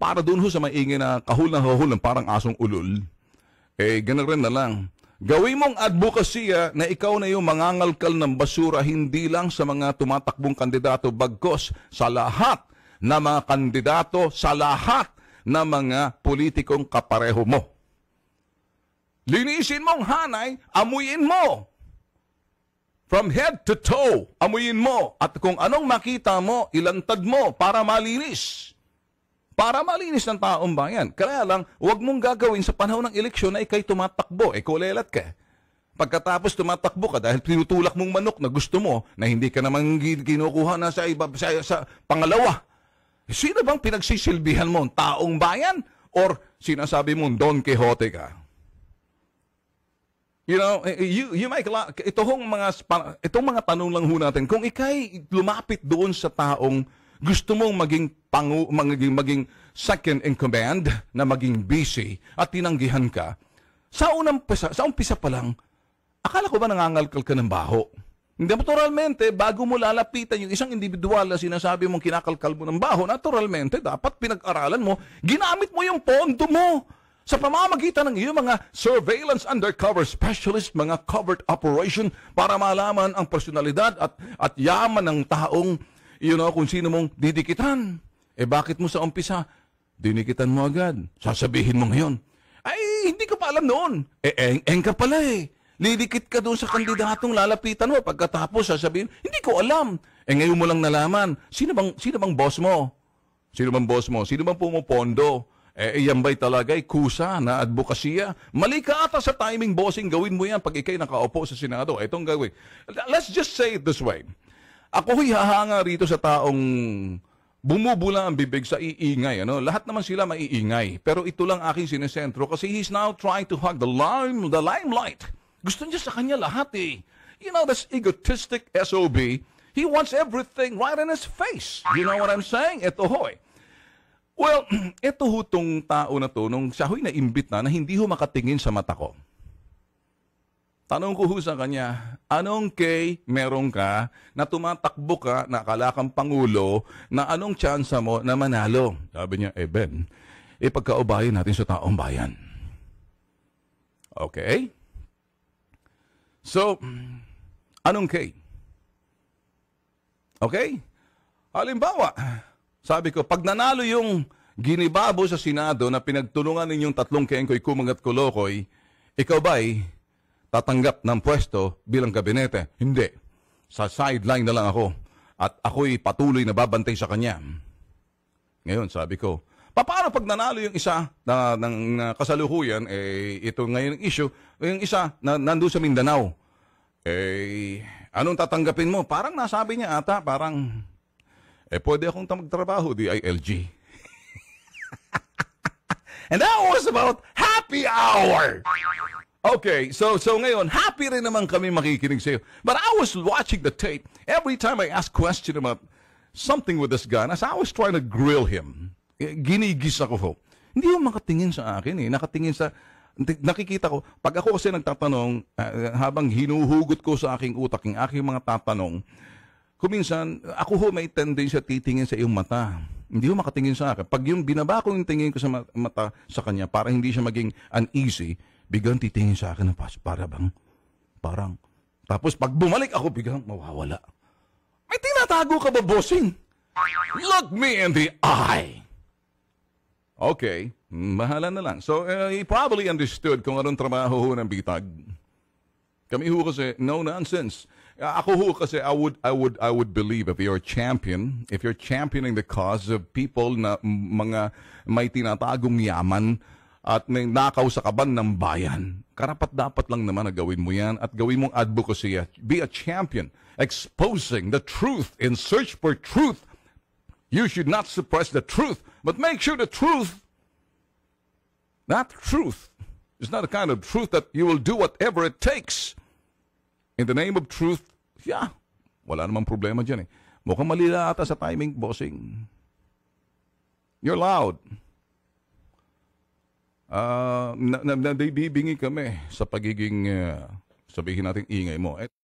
para doon ho sa maingay na kahul na kahul ng parang asong ulol, eh ganun rin na lang. Gawin mong advokasya na ikaw na yung mangangalkal ng basura hindi lang sa mga tumatakbong kandidato bagkos sa lahat na mga kandidato, sa lahat na mga politikong kapareho mo. Linisin mong hanay, amuyin mo. From head to toe, amuyin mo. At kung anong makita mo, ilantad mo para malinis para malinis ng taong bayan. Kaya lang, huwag mong gagawin sa panahon ng eleksyon na ikay tumatakbo, e kulelat ka. Eh. Pagkatapos tumatakbo ka dahil tinutulak mong manok na gusto mo na hindi ka naman kinukuha na sa, iba, sa, sa pangalawa. Eh, sino bang pinagsisilbihan mo? Taong bayan? Or sinasabi mong Don Quixote ka? You know, you, you might, lot, itong mga, itong mga tanong lang ho natin, kung ikay lumapit doon sa taong gusto mong maging pangu, maging, maging second in command na maging busy at tinanggihan ka, sa unang pisa, sa umpisa pa lang, akala ko ba nangangalkal ka ng baho? Hindi, naturalmente, bago mo lalapitan yung isang individual na sinasabi mong kinakalkal mo ng baho, naturalmente, dapat pinag-aralan mo, ginamit mo yung pondo mo sa pamamagitan ng iyong mga surveillance undercover specialist, mga covert operation para malaman ang personalidad at, at yaman ng taong, you know, kung sino mong didikitan. Eh bakit mo sa umpisa, dinikitan mo agad? Sasabihin mo ngayon, ay, hindi ka pa alam noon. Eh, eng, eng ka pala eh. Lilikit ka doon sa kandidatong lalapitan mo. Pagkatapos, sasabihin, hindi ko alam. Eh ngayon mo lang nalaman, sino bang, sino bang boss mo? Sino bang boss mo? Sino bang pumupondo? Eh, yan ba'y talaga'y kusa na advokasya? Mali ka ata sa timing bossing. Gawin mo yan pag ikay nakaupo sa Senado. Eh, itong gawin. Let's just say it this way. Ako'y hahanga rito sa taong bumubula ang bibig sa iingay. Ano? Lahat naman sila maiingay. Pero ito lang aking sinesentro kasi he's now trying to hug the, lime, the limelight. Gusto niya sa kanya lahat eh. You know, this egotistic SOB, he wants everything right in his face. You know what I'm saying? Ito hoy. Eh. Well, ito ho tong tao na to, nung siya ho'y naimbit na, na hindi ho makatingin sa mata ko. Tanong ko ho sa kanya, anong kay meron ka na tumatakbo ka na akala kang pangulo na anong tsansa mo na manalo? Sabi niya, eh Ben, ipagkaubayan natin sa taong bayan. Okay? So, anong kay? Okay? Halimbawa, sabi ko, pag nanalo yung ginibabo sa Senado na pinagtulungan ninyong tatlong kengkoy, kumangat kolokoy, ikaw ba'y tatanggap ng pwesto bilang gabinete. Hindi. Sa sideline na lang ako. At ako'y patuloy na babantay sa kanya. Ngayon, sabi ko, paano pag nanalo yung isa na, ng na kasalukuyan, eh, ito ngayon ang issue, yung isa na nando sa Mindanao, eh, anong tatanggapin mo? Parang nasabi niya ata, parang, eh, pwede akong magtrabaho, di DILG. And that was about happy hour! Okay, so so ngayon, happy rin naman kami makikinig sa'yo. But I was watching the tape. Every time I asked question about something with this guy, as I was trying to grill him, eh, ginigis ako ho. Hindi yung makatingin sa akin eh. Nakatingin sa, nakikita ko, pag ako kasi nagtatanong, uh, habang hinuhugot ko sa aking utak, yung aking mga tatanong, kuminsan, ako ho may tendency titingin sa iyong mata. Hindi ho makatingin sa akin. Pag yung binaba ko yung tingin ko sa mata sa kanya, para hindi siya maging uneasy, Biglang titingin sa akin ng pas, bang, parang, tapos pag bumalik ako, biglang mawawala. May tinatago ka ba, bossing? Look me in the eye! Okay, mahala hmm, na lang. So, uh, he probably understood kung anong trabaho ho ng bitag. Kami ho kasi, no nonsense. Eh, ako ho kasi, I would, I would, I would believe if you're a champion, if you're championing the cause of people na mga may tinatagong yaman, at may nakaw sa kaban ng bayan. Karapat-dapat lang naman na gawin mo yan at gawin mong advocacy. Be a champion, exposing the truth in search for truth. You should not suppress the truth, but make sure the truth, that truth, is not a kind of truth that you will do whatever it takes. In the name of truth, yeah, wala namang problema dyan eh. Mukhang mali ata sa timing, bossing. You're loud uh, na, na, na, nabibingi kami sa pagiging, uh, sabihin natin, ingay mo.